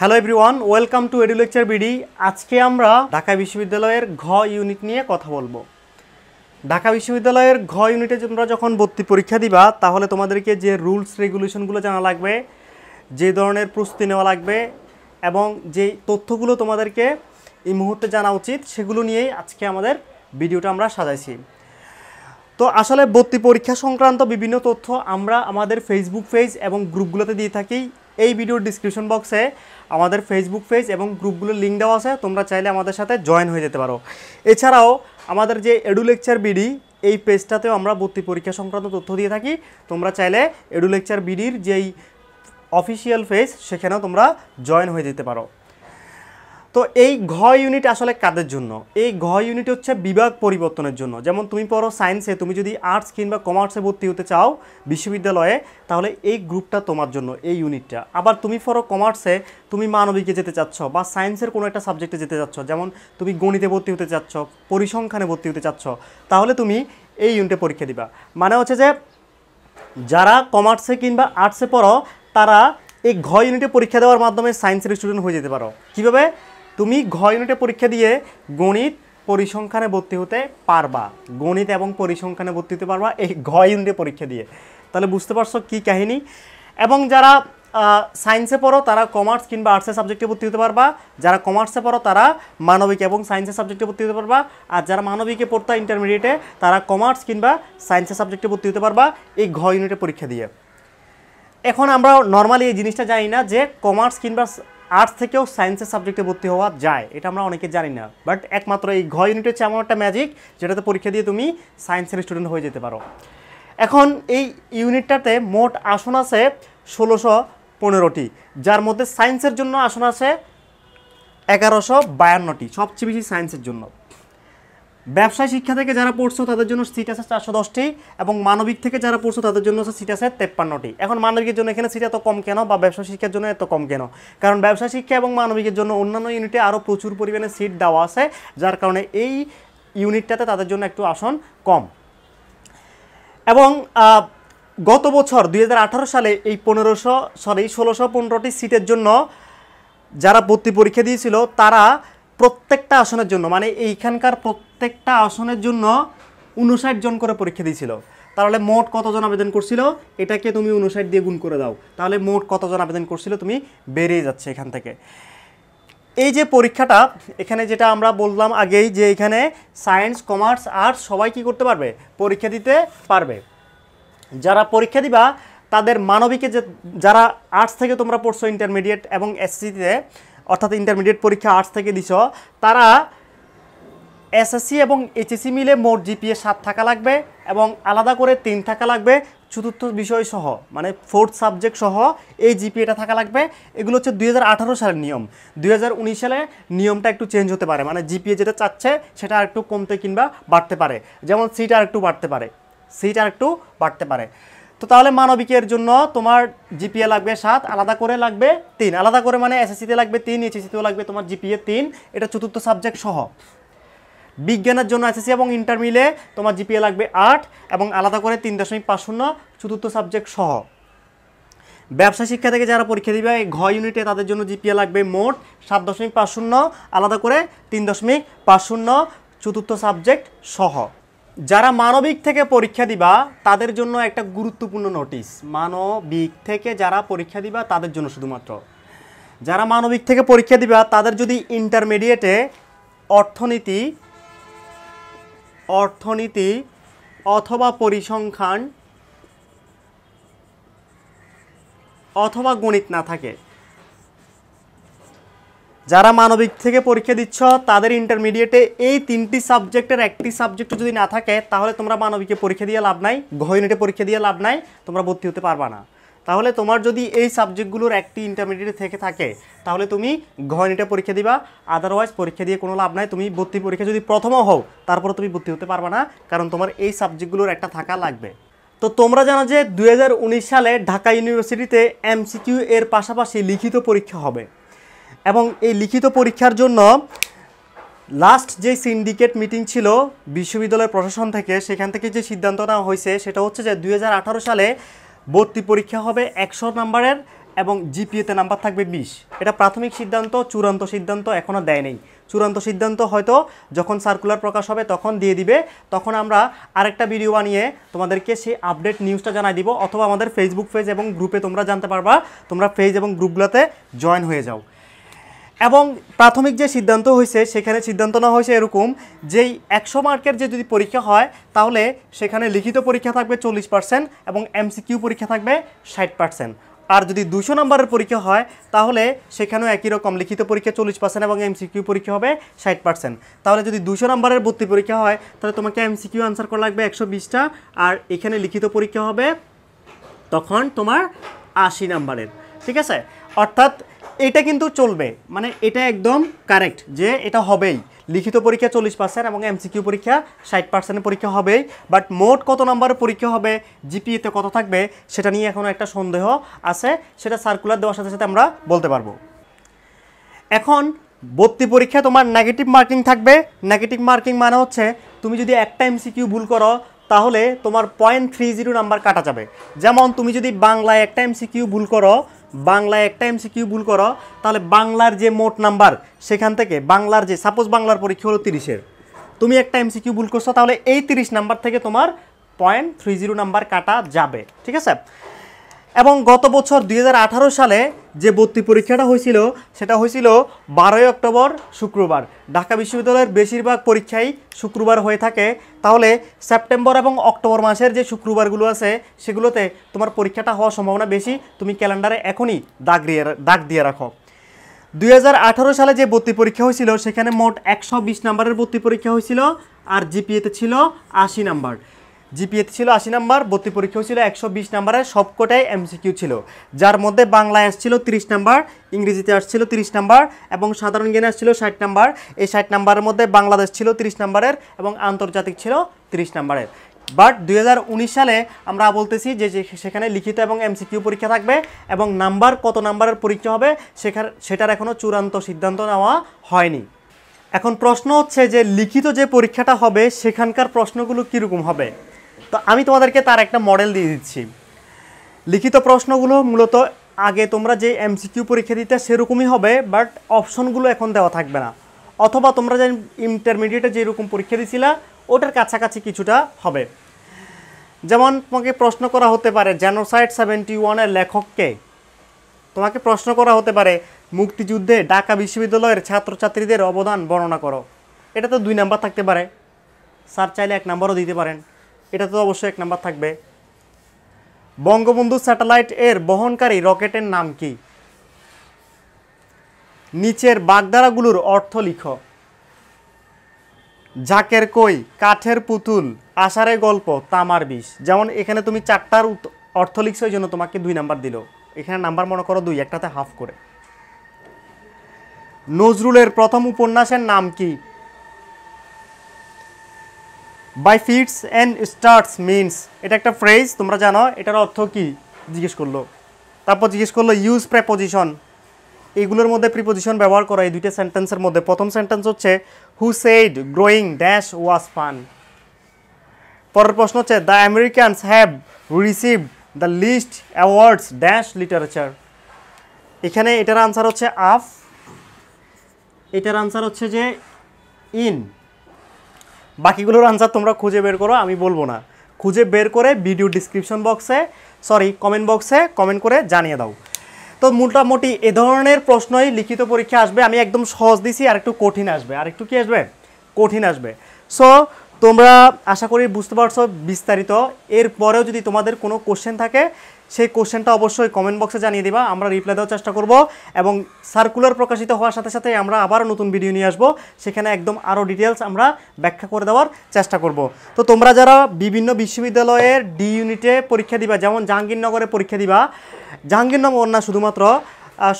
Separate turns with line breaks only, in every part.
hello everyone welcome to Edu Lecture BD আজকে আমরা ঢাকা বিশ্ববিদ্যালয়ের ঘ ইউনিট নিয়ে কথা বলবো ঢাকা বিশ্ববিদ্যালয়ের ঘ ইউনিটে তোমরা যখন ভর্তি পরীক্ষা দিবা তাহলে তোমাদেরকে যে রুলস রেগুলেশনগুলো জানা লাগবে যে ধরনের প্রস্তুতি নেওয়া লাগবে এবং যে তথ্যগুলো তোমাদেরকে এই মুহূর্তে জানা উচিত সেগুলো নিয়েই আজকে আমাদের ভিডিওটা আমরা সাজাইছি তো আসলে ভর্তি পরীক্ষা সংক্রান্ত বিভিন্ন তথ্য আমরা আমাদের ফেসবুক পেজ এবং গ্রুপগুলোতে দিয়ে থাকি এই ভিডিওর ডিসক্রিপশন বক্সে আমাদের ফেসবুক পেজ এবং গ্রুপগুলোর লিঙ্ক দেওয়া আছে তোমরা চাইলে আমাদের সাথে জয়েন হয়ে যেতে পারো এছাড়াও আমাদের যে এডু লেকচার বিডি এই পেজটাতেও আমরা ভর্তি পরীক্ষা সংক্রান্ত তথ্য দিয়ে থাকি তোমরা চাইলে এডু লেকচার বিডির যেই অফিসিয়াল পেজ সেখানেও তোমরা জয়েন হয়ে যেতে পারো তো এই ঘ ইউনিট আসলে কাদের জন্য এই ঘ ইউনিট হচ্ছে বিভাগ পরিবর্তনের জন্য যেমন তুমি পড়ো সায়েন্সে তুমি যদি আর্টস কিংবা কমার্সে ভর্তি হতে চাও বিশ্ববিদ্যালয়ে তাহলে এই গ্রুপটা তোমার জন্য এই ইউনিটটা আবার তুমি পড়ো কমার্সে তুমি মানবিকে যেতে চাচ্ছ বা সায়েন্সের কোনো একটা সাবজেক্টে যেতে চাচ্ছ যেমন তুমি গণিতে ভর্তি হতে চাচ্ছ পরিসংখ্যানে ভর্তি হতে চাচ্ছ তাহলে তুমি এই ইউনিটে পরীক্ষা দিবা মানে হচ্ছে যে যারা কমার্সে কিংবা আর্টসে পড়ো তারা এই ঘ ইউনিটে পরীক্ষা দেওয়ার মাধ্যমে সায়েন্সের স্টুডেন্ট হয়ে যেতে পারো কীভাবে তুমি ঘ ইউনিটে পরীক্ষা দিয়ে গণিত পরিসংখ্যানে ভর্তি হতে পারবা গণিত এবং পরিসংখ্যানে ভর্তি হতে পারবা এই ঘ ইউনিটে পরীক্ষা দিয়ে তাহলে বুঝতে পারছো কী কাহিনী এবং যারা সায়েন্সে পড়ো তারা কমার্স কিংবা আর্টসের সাবজেক্টে ভর্তি হতে পারবা যারা কমার্সে পড়ো তারা মানবিক এবং সায়েন্সের সাবজেক্টে ভর্তি হতে পারবা আর যারা মানবিকে পড়তো ইন্টারমিডিয়েটে তারা কমার্স কিংবা সায়েন্সের সাবজেক্টে ভর্তি হতে পারবা এই ঘ ইউনিটে পরীক্ষা দিয়ে এখন আমরা নর্মালি এই জিনিসটা জানি না যে কমার্স কিংবা আর্টস থেকেও সায়েন্সের সাবজেক্টে ভর্তি হওয়া যায় এটা আমরা অনেকে জানি না বাট একমাত্র এই ঘ ইউনিট হচ্ছে এমন একটা ম্যাজিক যেটাতে পরীক্ষা দিয়ে তুমি সায়েন্সের স্টুডেন্ট হয়ে যেতে পারো এখন এই ইউনিটটাতে মোট আসন আছে ষোলোশো পনেরোটি যার মধ্যে সায়েন্সের জন্য আসন আছে এগারোশো বায়ান্নটি সবচেয়ে বেশি সায়েন্সের জন্য ব্যবসায় শিক্ষা থেকে যারা পড়ছো তাদের জন্য সিট আছে চারশো দশটি এবং মানবিক থেকে যারা পড়ছো তাদের জন্য সিট আছে তেপ্পান্নটি এখন মানবিকের জন্য এখানে সিট এত কম কেন বা ব্যবসায় শিক্ষার জন্য এত কম কেন কারণ ব্যবসায় শিক্ষা এবং মানবিকের জন্য অন্যান্য ইউনিটে আরও প্রচুর পরিমাণে সিট দেওয়া আছে যার কারণে এই ইউনিটটাতে তাদের জন্য একটু আসন কম এবং গত বছর দুই সালে এই পনেরোশো সরি ষোলোশো পনেরোটি সিটের জন্য যারা ভর্তি পরীক্ষা দিয়েছিল তারা প্রত্যেকটা আসনের জন্য মানে এইখানকার প্রত্যেক প্রত্যেকটা আসনের জন্য উনষাট জন করে পরীক্ষা দিয়েছিল তাহলে মোট কতজন আবেদন করছিল এটাকে তুমি উনষাট দিয়ে গুণ করে দাও তাহলে মোট কতজন আবেদন করছিল তুমি বেড়ে যাচ্ছে এখান থেকে এই যে পরীক্ষাটা এখানে যেটা আমরা বললাম আগেই যে এখানে সায়েন্স কমার্স আর্টস সবাই কি করতে পারবে পরীক্ষা দিতে পারবে যারা পরীক্ষা দিবা তাদের মানবিকে যে যারা আর্টস থেকে তোমরা পড়ছো ইন্টারমিডিয়েট এবং এসসিতে অর্থাৎ ইন্টারমিডিয়েট পরীক্ষা আর্টস থেকে দিছ তারা এসএসসি এবং এইচএসসি মিলে মোট জিপিএ সাত থাকা লাগবে এবং আলাদা করে তিন থাকা লাগবে চতুর্থ বিষয় সহ মানে ফোর্থ সাবজেক্ট সহ এই জিপিএটা থাকা লাগবে এগুলো হচ্ছে দুই সালের নিয়ম দুই সালে নিয়মটা একটু চেঞ্জ হতে পারে মানে জিপিএ যেটা চাচ্ছে সেটা আর একটু কমতে কিংবা বাড়তে পারে যেমন সিট আর একটু বাড়তে পারে সিট আর একটু বাড়তে পারে তো তাহলে মানবিকের জন্য তোমার জিপিএ লাগবে সাত আলাদা করে লাগবে তিন আলাদা করে মানে এসএসসিতে লাগবে তিন এইচএসসিতেও লাগবে তোমার জিপিএ তিন এটা চতুর্থ সাবজেক্ট সহ বিজ্ঞানের জন্য এসএসসি এবং ইন্টার মিলে তোমার জিপিএ লাগবে আট এবং আলাদা করে তিন দশমিক পাঁচ শূন্য চতুর্থ সাবজেক্ট সহ ব্যবসা শিক্ষা থেকে যারা পরীক্ষা দিবে ঘ ইউনিটে তাদের জন্য জিপিএ লাগবে মোট সাত দশমিক পাঁচ শূন্য আলাদা করে তিন দশমিক পাঁচ শূন্য চতুর্থ সাবজেক্ট সহ যারা মানবিক থেকে পরীক্ষা দিবা তাদের জন্য একটা গুরুত্বপূর্ণ নোটিশ মানবিক থেকে যারা পরীক্ষা দিবা তাদের জন্য শুধুমাত্র যারা মানবিক থেকে পরীক্ষা দিবা তাদের যদি ইন্টারমিডিয়েটে অর্থনীতি অর্থনীতি অথবা পরিসংখ্যান অথবা গণিত না থাকে যারা মানবিক থেকে পরীক্ষা দিচ্ছ তাদের ইন্টারমিডিয়েটে এই তিনটি সাবজেক্টের একটি সাবজেক্ট যদি না থাকে তাহলে তোমরা মানবিকে পরীক্ষা দিয়ে লাভ নাই গহ পরীক্ষা দিয়ে লাভ নাই তোমরা ভর্তি হতে পারবা না তাহলে তোমার যদি এই সাবজেক্টগুলোর একটি ইন্টারমিডিয়েট থেকে থাকে তাহলে তুমি ঘয়নিটা পরীক্ষা দিবা আদারওয়াইজ পরীক্ষা দিয়ে কোনো লাভ নাই তুমি ভর্তি পরীক্ষা যদি প্রথমও হও তারপর তুমি ভর্তি হতে পারবা না কারণ তোমার এই সাবজেক্টগুলোর একটা থাকা লাগবে তো তোমরা জানো যে দু সালে ঢাকা ইউনিভার্সিটিতে এমসিকিউ এর পাশাপাশি লিখিত পরীক্ষা হবে এবং এই লিখিত পরীক্ষার জন্য লাস্ট যে সিন্ডিকেট মিটিং ছিল বিশ্ববিদ্যালয়ের প্রশাসন থেকে সেখান থেকে যে সিদ্ধান্ত নেওয়া হয়েছে সেটা হচ্ছে যে দুই সালে ভর্তি পরীক্ষা হবে একশো নাম্বারের এবং জিপিএতে নাম্বার থাকবে বিশ এটা প্রাথমিক সিদ্ধান্ত চূড়ান্ত সিদ্ধান্ত এখনও দেয় নেই চূড়ান্ত সিদ্ধান্ত হয়তো যখন সার্কুলার প্রকাশ হবে তখন দিয়ে দিবে তখন আমরা আরেকটা ভিডিও বানিয়ে তোমাদেরকে সেই আপডেট নিউজটা জানাই দিব অথবা আমাদের ফেসবুক পেজ এবং গ্রুপে তোমরা জানতে পারবা তোমরা পেজ এবং গ্রুপগুলোতে জয়েন হয়ে যাও এবং প্রাথমিক যে সিদ্ধান্ত হয়েছে সেখানে সিদ্ধান্ত না হয়েছে এরকম যেই একশো মার্কের যে যদি পরীক্ষা হয় তাহলে সেখানে লিখিত পরীক্ষা থাকবে চল্লিশ পার্সেন্ট এবং এমসিকিউ পরীক্ষা থাকবে ষাট পার্সেন্ট আর যদি দুশো নম্বরের পরীক্ষা হয় তাহলে সেখানেও একই রকম লিখিত পরীক্ষা চল্লিশ পার্সেন্ট এবং এমসিকিউ পরীক্ষা হবে ষাট পার্সেন্ট তাহলে যদি দুশো নম্বরের ভর্তি পরীক্ষা হয় তাহলে তোমাকে এমসিকিউ আনসার করা লাগবে একশো বিশটা আর এখানে লিখিত পরীক্ষা হবে তখন তোমার আশি নম্বরের ঠিক আছে অর্থাৎ এটা কিন্তু চলবে মানে এটা একদম কারেক্ট যে এটা হবেই লিখিত পরীক্ষা চল্লিশ পার্সেন্ট এবং এমসিকিউ পরীক্ষা ষাট পার্সেন্টের পরীক্ষা হবেই বাট মোট কত নাম্বারের পরীক্ষা হবে জিপিএতে কত থাকবে সেটা নিয়ে এখনও একটা সন্দেহ আছে সেটা সার্কুলার দেওয়ার সাথে সাথে আমরা বলতে পারবো এখন ভর্তি পরীক্ষা তোমার নেগেটিভ মার্কিং থাকবে নেগেটিভ মার্কিং মানে হচ্ছে তুমি যদি একটা এমসিকিউ ভুল করো তাহলে তোমার পয়েন্ট থ্রি জিরো নাম্বার কাটা যাবে যেমন তুমি যদি বাংলায় একটা এমসিকিউ ভুল করো বাংলায় একটা কিউ ভুল করো তাহলে বাংলার যে মোট নাম্বার সেখান থেকে বাংলার যে সাপোজ বাংলার পরীক্ষা হলো তিরিশের তুমি একটা কিউ ভুল করছো তাহলে এই তিরিশ নাম্বার থেকে তোমার পয়েন্ট থ্রি জিরো নাম্বার কাটা যাবে ঠিক আছে এবং গত বছর দুই সালে যে ভর্তি পরীক্ষাটা হয়েছিল সেটা হয়েছিল বারোই অক্টোবর শুক্রবার ঢাকা বিশ্ববিদ্যালয়ের বেশিরভাগ পরীক্ষাই শুক্রবার হয়ে থাকে তাহলে সেপ্টেম্বর এবং অক্টোবর মাসের যে শুক্রবারগুলো আছে সেগুলোতে তোমার পরীক্ষাটা হওয়ার সম্ভাবনা বেশি তুমি ক্যালেন্ডারে এখনই দাগ দিয়ে দাগ দিয়ে রাখো দুই সালে যে ভর্তি পরীক্ষা হয়েছিল সেখানে মোট একশো বিশ নাম্বারের ভর্তি পরীক্ষা হয়েছিল আর জিপিএতে ছিল আশি নাম্বার জিপিএতে ছিল আশি নাম্বার ভর্তি পরীক্ষাও ছিল একশো বিশ নাম্বারের সবকটাই এমসিকিউ ছিল যার মধ্যে বাংলায় আসছিল তিরিশ নাম্বার ইংরেজিতে আসছিল তিরিশ নাম্বার এবং সাধারণ জ্ঞানে আসছিল ষাট নাম্বার এই ষাট নাম্বারের মধ্যে বাংলাদেশ ছিল তিরিশ নাম্বারের এবং আন্তর্জাতিক ছিল তিরিশ নাম্বারের বাট দুই সালে আমরা বলতেছি যে সেখানে লিখিত এবং এমসিকিউ পরীক্ষা থাকবে এবং নাম্বার কত নাম্বারের পরীক্ষা হবে সেখান সেটার এখনও চূড়ান্ত সিদ্ধান্ত নেওয়া হয়নি এখন প্রশ্ন হচ্ছে যে লিখিত যে পরীক্ষাটা হবে সেখানকার প্রশ্নগুলো কীরকম হবে তো আমি তোমাদেরকে তার একটা মডেল দিয়ে দিচ্ছি লিখিত প্রশ্নগুলো মূলত আগে তোমরা যে এমসিকিউ পরীক্ষা দিতে সেরকমই হবে বাট অপশনগুলো এখন দেওয়া থাকবে না অথবা তোমরা যে ইন্টারমিডিয়েটে যেরকম পরীক্ষা দিয়েছিলা ওটার কাছাকাছি কিছুটা হবে যেমন তোমাকে প্রশ্ন করা হতে পারে জেনোসাইড সেভেন্টি ওয়ানের লেখককে তোমাকে প্রশ্ন করা হতে পারে মুক্তিযুদ্ধে ঢাকা বিশ্ববিদ্যালয়ের ছাত্রছাত্রীদের অবদান বর্ণনা করো এটা তো দুই নাম্বার থাকতে পারে স্যার চাইলে এক নাম্বারও দিতে পারেন এটা তো অবশ্যই এক নাম্বার থাকবে বঙ্গবন্ধু স্যাটেলাইট এর বহনকারী রকেটের নাম কি নিচের বাগদারাগুলোর অর্থ লিখ ঝাঁকের কই কাঠের পুতুল আষাঢ়ে গল্প তামার বিষ যেমন এখানে তুমি চারটার অর্থ লিখছো ওই জন্য তোমাকে দুই নাম্বার দিল এখানে নাম্বার মনে করো দুই একটাতে হাফ করে নজরুলের প্রথম উপন্যাসের নাম কি by fits and starts means এটা একটা ফ্রেজ তোমরা জানো এটার অর্থ কি জিজ্ঞেস করলো তারপর জিজ্ঞেস করলো ইউজ প্রেপোজিশন এগুলোর মধ্যে প্রিপোজিশন ব্যবহার করা এই দুইটা সেন্টেন্সের মধ্যে প্রথম সেন্টেন্স হচ্ছে who said growing dash was fun পরের প্রশ্ন হচ্ছে the Americans have received the least awards dash literature এখানে এটার আনসার হচ্ছে আফ এটার আনসার হচ্ছে যে ইন বাকিগুলোর আনসার তোমরা খুঁজে বের করো আমি বলবো না খুঁজে বের করে ভিডিও ডিসক্রিপশন বক্সে সরি কমেন্ট বক্সে কমেন্ট করে জানিয়ে দাও তো মোটামুটি এ ধরনের প্রশ্নই লিখিত পরীক্ষা আসবে আমি একদম সহজ দিছি আর একটু কঠিন আসবে আর একটু কী আসবে কঠিন আসবে সো তোমরা আশা করি বুঝতে পারছো বিস্তারিত এরপরেও যদি তোমাদের কোনো কোশ্চেন থাকে সেই কোশ্চেনটা অবশ্যই কমেন্ট বক্সে জানিয়ে দিবা আমরা রিপ্লাই দেওয়ার চেষ্টা করব এবং সার্কুলার প্রকাশিত হওয়ার সাথে সাথে আমরা আবারও নতুন ভিডিও নিয়ে আসবো সেখানে একদম আরও ডিটেলস আমরা ব্যাখ্যা করে দেওয়ার চেষ্টা করব তো তোমরা যারা বিভিন্ন বিশ্ববিদ্যালয়ের ডি ইউনিটে পরীক্ষা দিবা যেমন জাহাঙ্গীরনগরে পরীক্ষা দিবা জাহাঙ্গীরনগর না শুধুমাত্র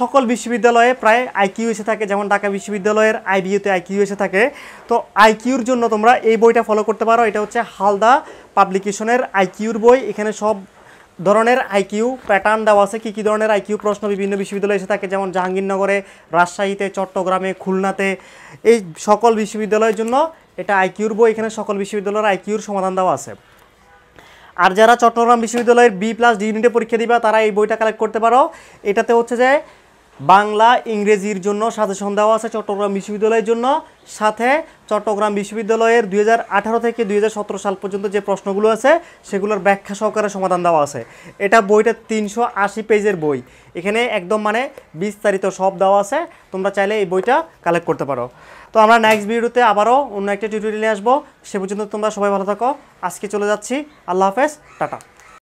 সকল বিশ্ববিদ্যালয়ে প্রায় আইকিউ এসে থাকে যেমন ঢাকা বিশ্ববিদ্যালয়ের আইবিউতে আইকিউ এসে থাকে তো আইকিউর জন্য তোমরা এই বইটা ফলো করতে পারো এটা হচ্ছে হালদা পাবলিকেশনের আইকিউর বই এখানে সব ধরনের আইকিউ প্যাটার্ন দেওয়া আছে কী কী ধরনের আইকিউ প্রশ্ন বিভিন্ন বিশ্ববিদ্যালয়ে এসে থাকে যেমন জাহাঙ্গীরনগরে রাজশাহীতে চট্টগ্রামে খুলনাতে এই সকল বিশ্ববিদ্যালয়ের জন্য এটা আইকিউর বই এখানে সকল বিশ্ববিদ্যালয়ের আইকিউর সমাধান দেওয়া আছে আর যারা চট্টগ্রাম বিশ্ববিদ্যালয়ের বি প্লাস ডি ইউনিটে পরীক্ষা দিবা তারা এই বইটা কালেক্ট করতে পারো এটাতে হচ্ছে যে বাংলা ইংরেজির জন্য সাজেশন দেওয়া আছে চট্টগ্রাম বিশ্ববিদ্যালয়ের জন্য সাথে চট্টগ্রাম বিশ্ববিদ্যালয়ের দুই থেকে দুই সাল পর্যন্ত যে প্রশ্নগুলো আছে সেগুলোর ব্যাখ্যা সহকারে সমাধান দেওয়া আছে এটা বইটা তিনশো পেজের বই এখানে একদম মানে বিস্তারিত সব দেওয়া আছে তোমরা চাইলে এই বইটা কালেক্ট করতে পারো তো আমরা নেক্সট ভিডিওতে আবারও অন্য একটা টিউটোরিয়ালে আসবো সে পর্যন্ত তোমরা সবাই ভালো থাকো আজকে চলে যাচ্ছি আল্লাহ হাফেজ টাটা